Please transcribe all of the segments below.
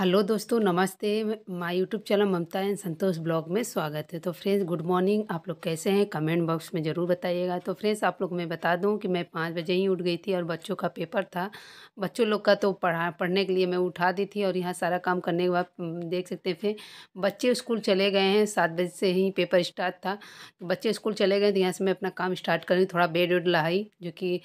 Hello दोस्तों नमस्ते my YouTube channel Mamta and Santosh blog में स्वागत है तो फ्रेंड्स गुड मॉर्निंग आप लोग कैसे हैं कमेंट बॉक्स में ज़रूर बताइएगा तो फ्रेंड्स आप लोग मैं बता दूं कि मैं पाँच बजे ही उठ गई थी और बच्चों का पेपर था बच्चों लोग का तो पढ़ा पढ़ने के लिए मैं उठा दी थी और यहाँ सारा काम करने के बाद देख सकते फिर बच्चे स्कूल चले गए हैं सात बजे से ही पेपर स्टार्ट था बच्चे स्कूल चले गए तो यहाँ से मैं अपना काम स्टार्ट करी थोड़ा बेड वेड लहाई जो कि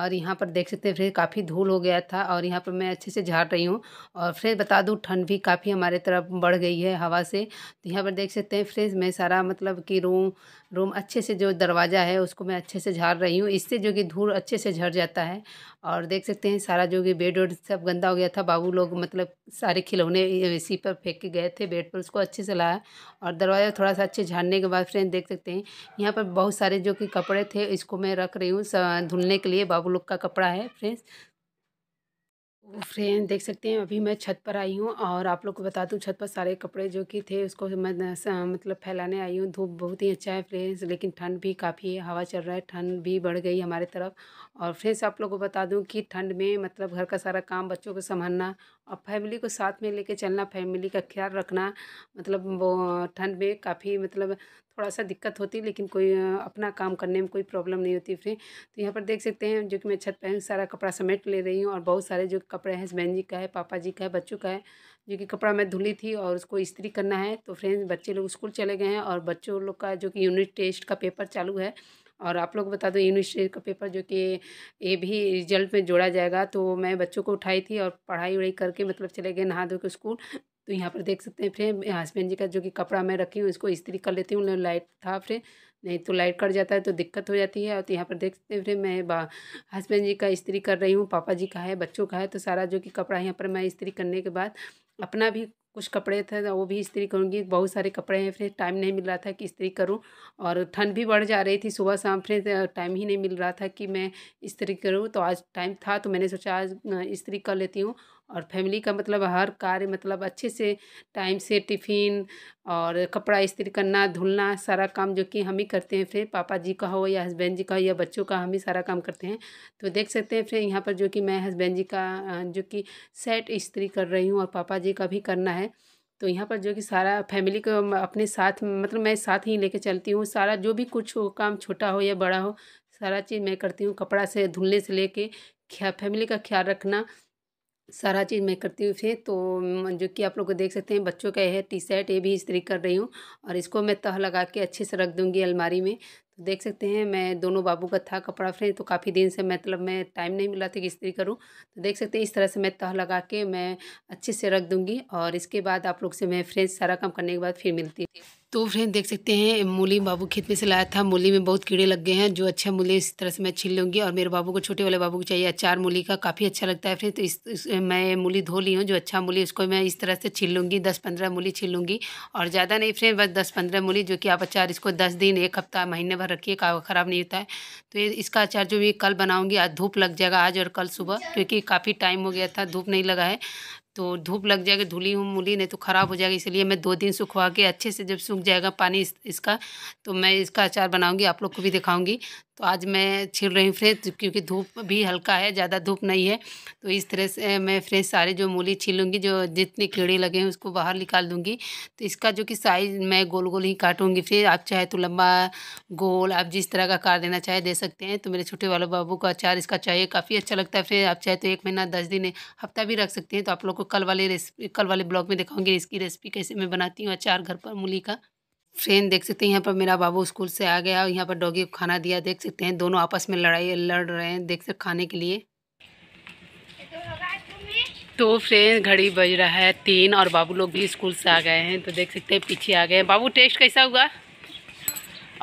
और यहाँ पर देख सकते हैं फ्रेंड काफ़ी धूल हो गया था और यहाँ पर मैं अच्छे से झाड़ रही हूँ और फ्रेंड बता दूँ हूँ ठंड भी काफ़ी हमारे तरफ बढ़ गई है हवा से तो यहाँ पर देख सकते हैं फ्रेंड्स मैं सारा मतलब कि रूम रूम अच्छे से जो दरवाज़ा है उसको मैं अच्छे से झाड़ रही हूँ इससे जो कि धूल अच्छे से झड़ जाता है और देख सकते हैं सारा जो कि बेड वेड सब गंदा हो गया था बाबू लोग मतलब सारे खिलौने इसी पर फेंक के गए थे बेड पर उसको अच्छे से लाया और दरवाज़ा थोड़ा सा अच्छे झाड़ने के बाद फ्रेंड देख सकते हैं यहाँ पर बहुत सारे जो कि कपड़े थे इसको मैं रख रही हूँ धुलने के लिए बाबू लोग का कपड़ा है फ्रेंड्स फ्रेंड देख सकते हैं अभी मैं छत पर आई हूँ और आप लोग को बता दूँ छत पर सारे कपड़े जो कि थे उसको मैं मतलब फैलाने आई हूँ धूप बहुत ही अच्छा है फ्रेंड्स लेकिन ठंड भी काफ़ी है हवा चल रहा है ठंड भी बढ़ गई हमारे तरफ और फ्रेंड्स आप लोग को बता दूँ कि ठंड में मतलब घर का सारा काम बच्चों को संभालना और फैमिली को साथ में लेके चलना फैमिली का ख्याल रखना मतलब वो ठंड में काफ़ी मतलब थोड़ा सा दिक्कत होती है लेकिन कोई अपना काम करने में कोई प्रॉब्लम नहीं होती फिर तो यहाँ पर देख सकते हैं जो कि मैं छत पर सारा कपड़ा समेट ले रही हूँ और बहुत सारे जो कपड़े हैं बहन जी का है पापा जी का है बच्चों का है जो कि कपड़ा मैं धुली थी और उसको इस्त्री करना है तो फ्रेंड्स बच्चे लोग स्कूल चले गए हैं और बच्चों लोग का जो कि यूनिट टेस्ट का पेपर चालू है और आप लोग बता दो यूनिवर्सिटी का पेपर जो कि ये भी रिजल्ट में जोड़ा जाएगा तो मैं बच्चों को उठाई थी और पढ़ाई वढ़ाई करके मतलब चले गए नहा धो के स्कूल तो यहाँ पर देख सकते हैं फिर हस्बैंड जी का जो कि कपड़ा मैं रखी हूँ इसको इस्त्री कर लेती हूँ लाइट था फिर नहीं तो लाइट कट जाता है तो दिक्कत हो जाती है और तो यहाँ पर देख सकते हैं फिर मैं हस्बैंड जी का इस्त्री कर रही हूँ पापा जी का है बच्चों का है तो सारा जो कि कपड़ा यहाँ पर मैं इस्त्री करने के बाद अपना भी कुछ कपड़े थे तो वो भी इस्त्री करूँगी बहुत सारे कपड़े हैं फिर टाइम नहीं मिल रहा था कि इस्त्री करूँ और ठंड भी बढ़ जा रही थी सुबह शाम फिर टाइम ही नहीं मिल रहा था कि मैं इस्त्री करूँ तो आज टाइम था तो मैंने सोचा आज इस्त्री कर लेती हूँ और फैमिली का मतलब हर कार्य मतलब अच्छे से टाइम से टिफ़िन और कपड़ा इस्त्री करना धुलना सारा काम जो कि हम ही करते हैं फिर पापा जी का हो या हस्बैंड जी का हो या बच्चों का हम ही सारा काम करते हैं तो देख सकते हैं फिर यहाँ पर जो कि मैं हस्बैंड जी का जो कि सेट इस्त्री कर रही हूँ और पापा जी का भी करना है तो यहाँ पर जो कि सारा फैमिली को अपने साथ मतलब मैं साथ ही लेके चलती हूँ सारा जो भी कुछ हो काम छोटा हो या बड़ा हो सारा चीज़ मैं करती हूँ कपड़ा से धुलने से लेके फैमिली का ख्याल रखना सारा चीज़ मैं करती हूँ फिर तो जो कि आप लोग देख सकते हैं बच्चों का यह टी शर्ट ये भी इस्त्री कर रही हूँ और इसको मैं तह लगा के अच्छे से रख दूँगी अलमारी में तो देख सकते हैं मैं दोनों बाबू का था कपड़ा फ्रेम तो काफ़ी दिन से मतलब मैं टाइम नहीं मिला था कि इस्तरी करूँ तो देख सकते हैं इस तरह से मैं तह लगा के मैं अच्छे से रख दूँगी और इसके बाद आप लोग से मैं फ्रेंड्स सारा काम करने के बाद फिर मिलती थी तो फ्रेंड देख सकते हैं मूली बाबू खेत में से लाया था मूली में बहुत कीड़े लग गए हैं जो अच्छा मूली इस तरह से मैं छीन लूँगी और मेरे बाबू को छोटे वाले बाबू को चाहिए अचार मूली का काफ़ी अच्छा लगता है फ्रेंड तो इस, इस मैं मूली धो ली हूँ जो अच्छा मूली उसको मैं इस तरह से छीन लूँगी दस पंद्रह मूली छीन लूँगी और ज़्यादा नहीं फ्रेंड बस दस पंद्रह मूली जो कि आप अचार इसको दस दिन एक हफ्ता महीने भर रखिए ख़राब नहीं होता है तो इसका अचार जो भी कल बनाऊँगी आज धूप लग जाएगा आज और कल सुबह क्योंकि काफ़ी टाइम हो गया था धूप नहीं लगा है तो धूप लग जाएगी धुली मूली नहीं तो ख़राब हो जाएगी इसलिए मैं दो दिन सुखवा के अच्छे से जब सूख जाएगा पानी इस, इसका तो मैं इसका अचार बनाऊंगी आप लोग को भी दिखाऊंगी तो आज मैं छील रही हूँ फ्रेश क्योंकि धूप भी हल्का है ज़्यादा धूप नहीं है तो इस तरह से मैं फ्रेश सारे जो मूली छीलूँगी जो जितने कीड़े लगे हैं उसको बाहर निकाल दूँगी तो इसका जो कि साइज़ मैं गोल गोल ही काटूँगी फिर आप चाहे तो लंबा गोल आप जिस तरह का काट देना चाहे दे सकते हैं तो मेरे छोटे वाले बाबू को अचार इसका चाहिए काफ़ी अच्छा लगता है फिर आप चाहे तो एक महीना दस दिन हफ्ता भी रख सकते हैं तो आप लोग को कल वाले रेसिपी कल वाले ब्लॉग में दिखाऊंगी इसकी रेसिपी कैसे मैं बनाती हूँ अचार घर पर मूली का फ्रेंड देख सकते हैं यहाँ पर मेरा बाबू स्कूल से आ गया और यहाँ पर डॉगी को खाना दिया देख सकते हैं दोनों आपस में लड़ाई लड़ रहे हैं देख सकते खाने के लिए तो फ्रेंड घड़ी बज रहा है तीन और बाबू लोग भी स्कूल से आ गए हैं तो देख सकते हैं पीछे आ गए हैं बाबू टेस्ट कैसा हुआ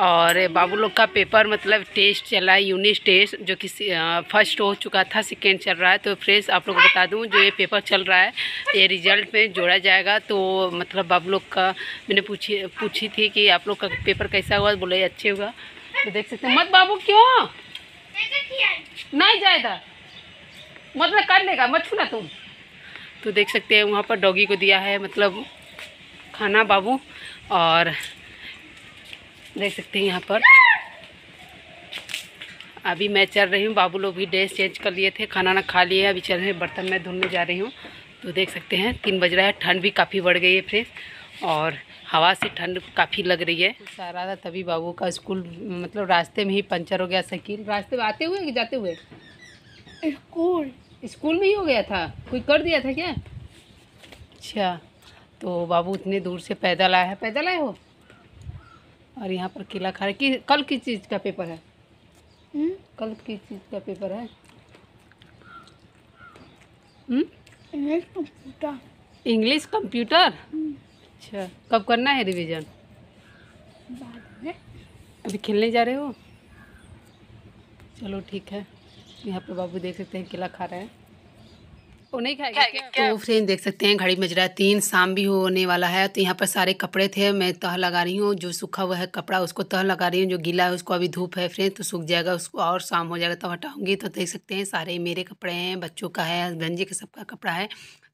और बाबू लोग का पेपर मतलब टेस्ट चला है यूनिट टेस्ट जो कि फर्स्ट हो चुका था सेकेंड चल रहा है तो फ्रेंड्स आप लोग को बता दूँ जो ये पेपर चल रहा है ये रिजल्ट में जोड़ा जाएगा तो मतलब बाबू लोग का मैंने पूछी पूछी थी कि आप लोग का पेपर कैसा हुआ बोले अच्छे हुआ तो देख सकते मत बाबू क्यों नहीं जाएगा मतलब कर लेगा मत छूना तुम तो देख सकते हैं वहाँ पर डॉगी को दिया है मतलब खाना बाबू और देख सकते हैं यहाँ पर अभी मैं चल रही हूँ बाबू लोग भी ड्रेस चेंज कर लिए थे खाना ना खा लिए अभी चल रहे हैं बर्तन मैं धुलने जा रही हूँ तो देख सकते हैं तीन बज रहा है ठंड भी काफ़ी बढ़ गई है फिर और हवा से ठंड काफ़ी लग रही है सारा था तभी बाबू का स्कूल मतलब रास्ते में ही पंचर हो गया साइकिल रास्ते में आते हुए कि जाते हुए स्कूल स्कूल में ही हो गया था कोई कर दिया था क्या अच्छा तो बाबू इतने दूर से पैदल आया है पैदल आए हो और यहाँ पर किला खा रहे कि कल किस चीज़ का पेपर है हम्म? कल किस चीज़ का पेपर है इंग्लिश कंप्यूटर इंग्लिश कंप्यूटर अच्छा कब करना है रिवीजन अभी खेलने जा रहे हो चलो ठीक है यहाँ पर बाबू देख सकते हैं किला खा रहे हैं वो तो नहीं खाएगा क्या? क्या? तो फ्रेंड देख सकते हैं घड़ी मजरा रहा है तीन शाम भी होने वाला है तो यहाँ पर सारे कपड़े थे मैं तह लगा रही हूँ जो सूखा हुआ है कपड़ा उसको तह लगा रही हूँ जो गीला है उसको अभी धूप है फ्रेंड तो सूख जाएगा उसको और शाम हो जाएगा तब तो हटाऊंगी तो देख सकते हैं सारे मेरे कपड़े हैं बच्चों का है हस्बैंड जी के सबका कपड़ा है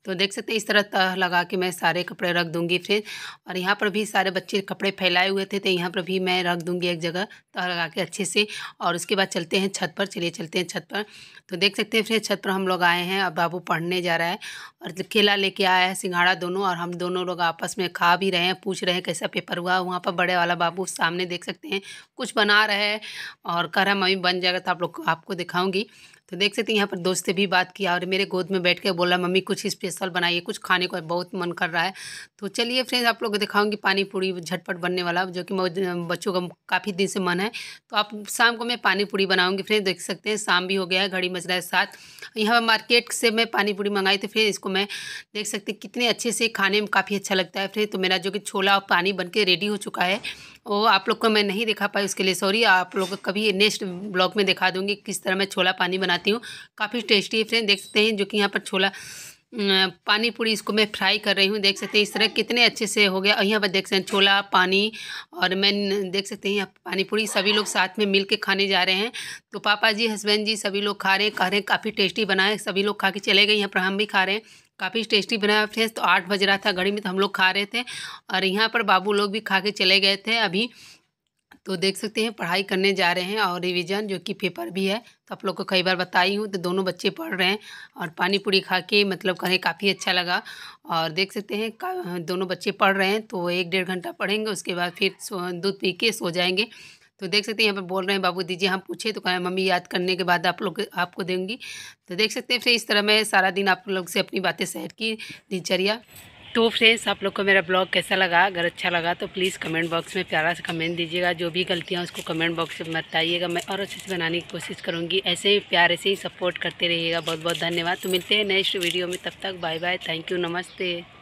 तो देख सकते हैं इस तरह तह लगा के मैं सारे कपड़े रख दूंगी फिर और यहाँ पर भी सारे बच्चे कपड़े फैलाए हुए थे तो यहाँ पर भी मैं रख दूंगी एक जगह तह लगा के अच्छे से और उसके बाद चलते हैं छत पर चलिए चलते हैं छत पर तो देख सकते हैं फिर छत पर हम लोग आए हैं अब बाबू पढ़ने जा रहा है और केला लेके आया है सिंघाड़ा दोनों और हम दोनों लोग आपस में खा भी रहे हैं पूछ रहे हैं कैसा पेपर हुआ वहाँ पर बड़े वाला बाबू सामने देख सकते हैं कुछ बना रहे हैं और कह रहा मम्मी बन जाएगा तो आप लोग आपको दिखाऊंगी तो देख सकते हैं यहाँ पर दोस्त से भी बात किया और मेरे गोद में बैठ के बोला मम्मी कुछ स्पेशल बनाइए कुछ खाने को बहुत मन कर रहा है तो चलिए फ्रेंड्स आप लोग दिखाऊंगी पानी पूरी झटपट बनने वाला जो कि बच्चों का काफ़ी दिन से मन है तो आप शाम को मैं पानी पूरी बनाऊँगी फ्रेंड्स देख सकते हैं शाम भी हो गया है घड़ी मच रहा है साथ यहाँ पर मार्केट से मैं पानी पूरी मंगाई थी फिर इसको इसको मैं देख सकते कितने अच्छे से खाने में काफ़ी अच्छा लगता है फिर तो मेरा जो कि छोला और पानी बन के रेडी हो चुका है वो आप लोग को मैं नहीं दिखा पाई उसके लिए सॉरी आप लोग कभी नेक्स्ट ब्लॉग में दिखा दूँगी किस तरह मैं छोला पानी बनाती हूँ काफ़ी टेस्टी है फ्रेंड देख सकते हैं जो कि यहाँ पर छोला पानी पूरी इसको मैं फ्राई कर रही हूँ देख सकते हैं इस तरह कितने अच्छे से हो गया और यहाँ पर देख सकते हैं छोला पानी और मैं देख सकते हैं यहाँ पानी पूरी सभी लोग साथ में मिल के खाने जा रहे हैं तो पापा जी हस्बैंड जी सभी लोग खा रहे हैं कह रहे हैं काफ़ी टेस्टी बनाए सभी लोग खा के चले गए यहाँ पर हम भी खा रहे हैं काफ़ी टेस्टी बनाया फ्रेंड्स तो आठ बज रहा था घड़ी में तो हम लोग खा रहे थे और यहाँ पर बाबू लोग भी खा के चले गए थे अभी तो देख सकते हैं पढ़ाई करने जा रहे हैं और रिवीजन जो कि पेपर भी है तो आप लोग को कई बार बताई हूँ तो दोनों बच्चे पढ़ रहे हैं और पानी पूरी खा के मतलब कहें काफ़ी अच्छा लगा और देख सकते हैं दोनों बच्चे पढ़ रहे हैं तो एक डेढ़ घंटा पढ़ेंगे उसके बाद फिर दूध पी के सो जाएंगे तो देख सकते हैं यहाँ पर बोल रहे हैं बाबू दीजिए हम पूछे तो कहें मम्मी याद करने के बाद आप लोग आपको देंगी तो देख सकते हैं फिर इस तरह मैं सारा दिन आप लोग से अपनी बातें शेयर की दिनचर्या तो फ्रेंड्स आप लोग को मेरा ब्लॉग कैसा लगा अगर अच्छा लगा तो प्लीज़ कमेंट बॉक्स में प्यारा से कमेंट दीजिएगा जो भी गलतियाँ उसको कमेंट बॉक्स में बताइएगा मैं और अच्छे से बनाने की कोशिश करूँगी ऐसे ही प्यारे से ही सपोर्ट करते रहिएगा बहुत बहुत धन्यवाद तो मिलते हैं नेक्स्ट वीडियो में तब तक बाय बाय थैंक यू नमस्ते